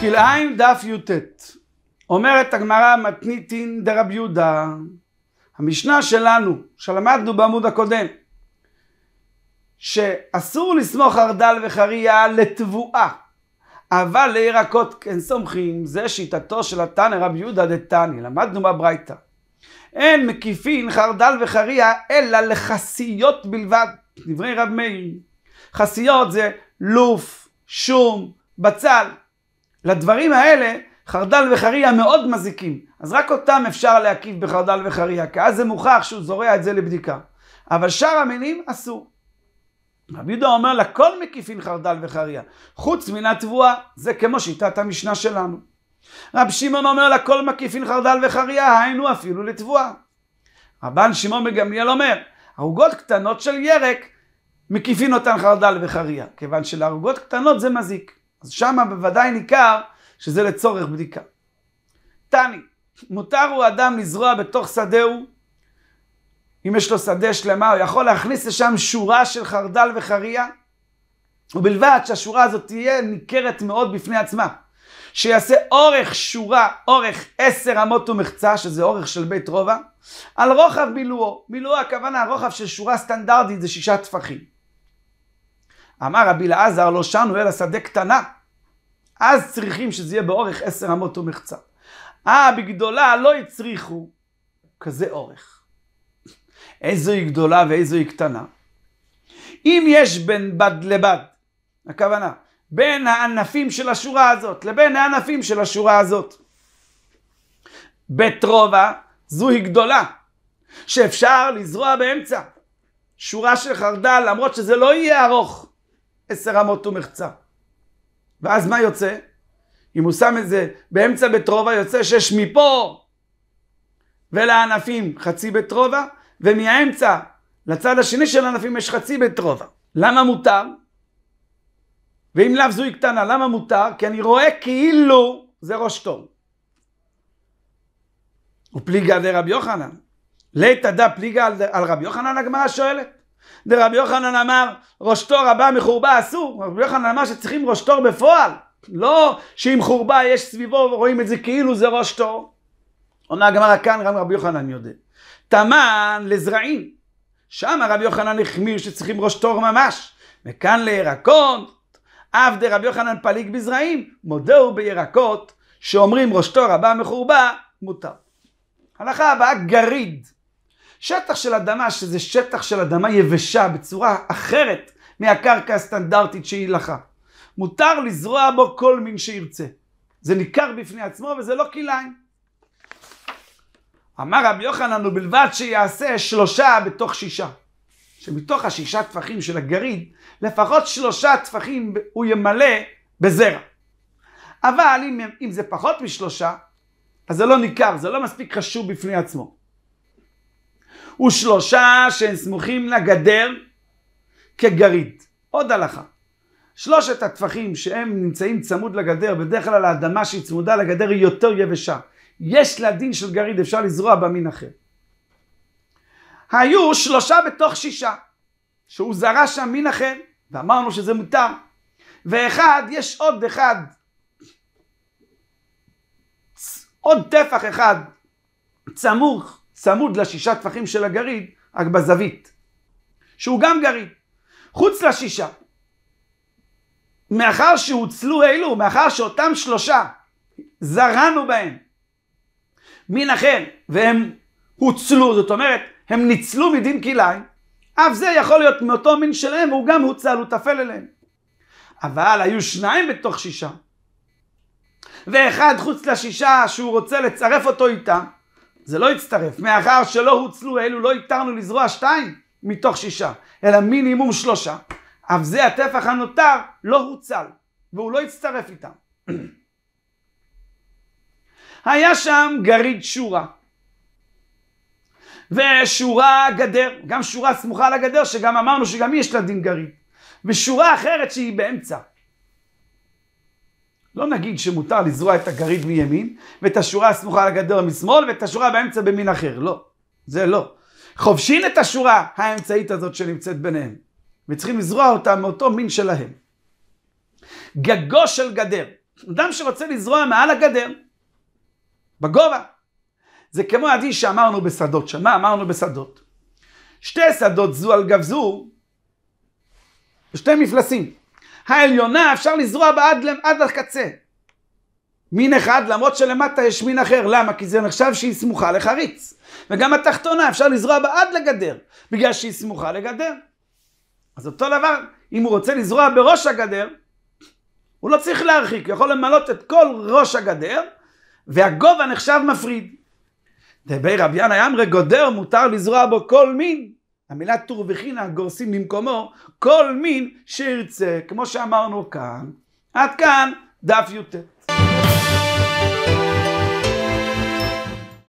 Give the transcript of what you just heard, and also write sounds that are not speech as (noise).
כלאיים דף י"ט. אומרת הגמרא מתניתין דרב יהודה, המשנה שלנו, שלמדנו בעמוד הקודם, שאסור לסמוך חרדל וחריה לתבואה, אבל לירקות כן סומכים, זה שיטתו של התנא רב יהודה דתני, למדנו בברייתא. אין מקיפין חרדל וחריה אלא לחסיות בלבד, דברי רב מאיר. חסיות זה לוף, שום, בצל. לדברים האלה חרדל וחריה מאוד מזיקים, אז רק אותם אפשר להקיף בחרדל וחריה, כי אז זה מוכח שהוא זורע את זה לבדיקה. אבל שאר המינים אסור. רבי יהודה אומר לכל מקיפין חרדל וחריה, חוץ מן התבואה, זה כמו שיטת המשנה שלנו. רב שמעון אומר לכל מקיפין חרדל וחריה, היינו אפילו לתבואה. רבן שמעון בגמליאל אומר, ערוגות קטנות של ירק מקיפין אותן חרדל וחריה, כיוון שלערוגות קטנות זה מזיק. אז שם בוודאי ניכר שזה לצורך בדיקה. תני, מותר הוא אדם לזרוע בתוך שדהו, אם יש לו שדה שלמה, הוא יכול להכניס לשם שורה של חרדל וחריה, ובלבד שהשורה הזאת תהיה ניכרת מאוד בפני עצמה. שיעשה אורך שורה, אורך עשר אמות ומחצה, שזה אורך של בית רובע, על רוחב מילואו. מילואו הכוונה, רוחב של שורה סטנדרטית זה שישה טפחים. אמר רבי אלעזר, לא שנו אלא שדה קטנה. אז צריכים שזה יהיה באורך עשר אמות ומחצה. אה, בגדולה לא הצריכו כזה אורך. איזו היא גדולה ואיזו היא קטנה. אם יש בין בד לבד, הכוונה, בין הענפים של השורה הזאת לבין הענפים של השורה הזאת. בית רובע זוהי גדולה, שאפשר לזרוע באמצע. שורה של חרדל, למרות שזה לא יהיה ארוך. עשר אמות ומחצה. ואז מה יוצא? אם הוא שם את זה באמצע בית רובע, יוצא שש מפה ולענפים חצי בית רובע, ומהאמצע לצד השני של הענפים יש חצי בית רובע. למה מותר? ואם לאו זוהי קטנה, למה מותר? כי אני רואה כאילו זה ראש תור. ופליגה דרבי יוחנן. ליתא דא פליגה על רבי יוחנן, הגמרא שואלת. דרבי יוחנן אמר, ראש תור הבא מחורבה אסור. רבי יוחנן אמר שצריכים ראש תור בפועל. לא שאם חורבה יש סביבו ורואים את זה כאילו זה ראש תור. עונה הגמרא כאן, גם רבי יוחנן יודע. תמן לזרעים. שם רבי יוחנן החמיר שצריכים ראש תור ממש. וכאן לירקות, אף דרבי יוחנן פליג בזרעים, מודהו בירקות, שאומרים ראש תור הבא מחורבה, מותר. הלכה הבאה גריד. שטח של אדמה, שזה שטח של אדמה יבשה בצורה אחרת מהקרקע הסטנדרטית שהיא לחה. מותר לזרוע בו כל מין שירצה. זה ניכר בפני עצמו וזה לא כלאיים. אמר רבי יוחנן, ובלבד שיעשה שלושה בתוך שישה. שמתוך השישה טפחים של הגריד, לפחות שלושה טפחים הוא ימלא בזרע. אבל אם, אם זה פחות משלושה, אז זה לא ניכר, זה לא מספיק חשוב בפני עצמו. ושלושה שהם סמוכים לגדר כגרית. עוד הלכה. שלושת הטפחים שהם נמצאים צמוד לגדר, בדרך כלל האדמה שהיא צמודה לגדר היא יותר יבשה. יש לה דין של גריד, אפשר לזרוע במין אחר. היו שלושה בתוך שישה, שהוא זרע שם מין אחר, ואמרנו שזה מותר. ואחד, יש עוד אחד, עוד טפח אחד, צמוך צמוד לשישה טפחים של הגריד, רק בזווית, שהוא גם גריד. חוץ לשישה. מאחר שהוצלו אלו, מאחר שאותם שלושה זרענו בהם מן אחר, והם הוצלו, זאת אומרת, הם ניצלו מדין כליים, אף זה יכול להיות מאותו מין שלהם, הוא גם הוצל, הוא טפל אליהם. אבל היו שניים בתוך שישה, ואחד חוץ לשישה שהוא רוצה לצרף אותו איתם, זה לא יצטרף. מאחר שלא הוצלו אלו לא התרנו לזרוע שתיים מתוך שישה, אלא מינימום שלושה, אף זה הטפח הנותר לא הוצל, והוא לא הצטרף איתם. (clears throat) היה שם גריד שורה. ושורה גדר, גם שורה סמוכה לגדר, שגם אמרנו שגם היא יש לה דין גריד. ושורה אחרת שהיא באמצע. לא נגיד שמותר לזרוע את הגריד מימין, ואת השורה הסמוכה לגדר משמאל, ואת השורה באמצע במין אחר. לא, זה לא. חובשים את השורה האמצעית הזאת שנמצאת ביניהם, וצריכים לזרוע אותה מאותו מין שלהם. גגו של גדר. אדם שרוצה לזרוע מעל הגדר, בגובה. זה כמו הדין שאמרנו בשדות. שמה אמרנו בשדות? שתי שדות זו על גב זו, שתי מפלסים. העליונה אפשר לזרוע בה עד, עד הקצה. מין אחד, למרות שלמטה יש מין אחר. למה? כי זה נחשב שהיא סמוכה לחריץ. וגם התחתונה אפשר לזרוע בה עד לגדר, בגלל שהיא סמוכה לגדר. אז אותו דבר, אם הוא רוצה לזרוע בראש הגדר, הוא לא צריך להרחיק, הוא יכול למלות את כל ראש הגדר, והגובה נחשב מפריד. דבי רבי ינאי אמרי גודר מותר לזרוע בו כל מין, המילה טור וחינה גורסים במקומו כל מין שירצה, כמו שאמרנו כאן. עד כאן דף י"ט.